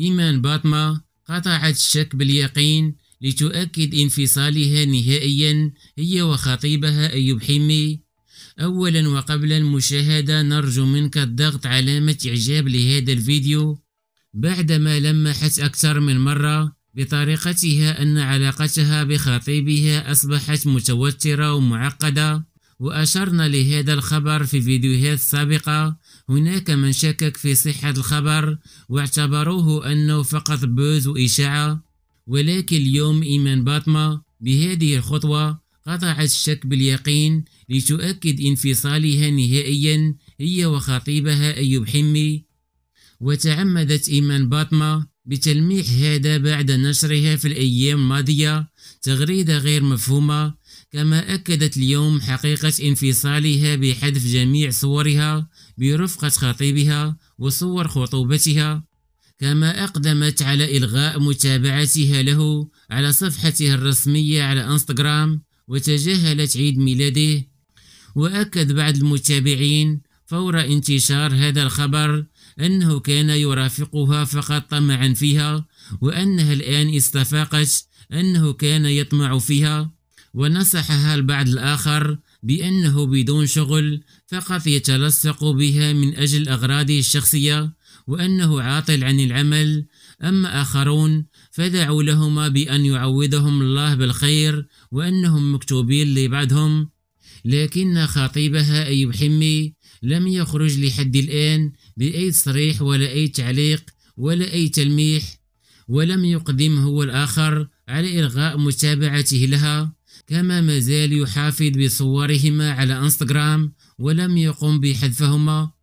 إيمان باطمة قطعت الشك باليقين لتؤكد انفصالها نهائيا هي وخطيبها أيوب حمي أولا وقبل المشاهدة نرجو منك الضغط علامة إعجاب لهذا الفيديو بعدما لمحت أكثر من مرة بطريقتها أن علاقتها بخطيبها أصبحت متوترة ومعقدة وأشرنا لهذا الخبر في فيديوهات سابقة هناك من شكك في صحة الخبر واعتبروه أنه فقط بوز وإشاعة ولكن اليوم إيمان باطمة بهذه الخطوة قطعت الشك باليقين لتؤكد انفصالها نهائيا هي وخطيبها أيوب حمي وتعمدت إيمان باطمة بتلميح هذا بعد نشرها في الأيام الماضية تغريدة غير مفهومة كما أكدت اليوم حقيقة انفصالها بحذف جميع صورها برفقة خطيبها وصور خطوبتها كما أقدمت على إلغاء متابعتها له على صفحته الرسمية على انستغرام وتجاهلت عيد ميلاده وأكد بعض المتابعين فور انتشار هذا الخبر أنه كان يرافقها فقط طمعا فيها وأنها الآن استفاقت أنه كان يطمع فيها ونصحها البعض الآخر بأنه بدون شغل فقط يتلصق بها من أجل أغراضه الشخصية وأنه عاطل عن العمل أما آخرون فدعوا لهما بأن يعوضهم الله بالخير وأنهم مكتوبين لبعضهم لكن خطيبها أيوب حمي لم يخرج لحد الآن بأي تصريح ولا أي تعليق ولا أي تلميح ولم يقدم هو الآخر على إلغاء متابعته لها كما ما زال يحافظ بصورهما على انستغرام ولم يقم بحذفهما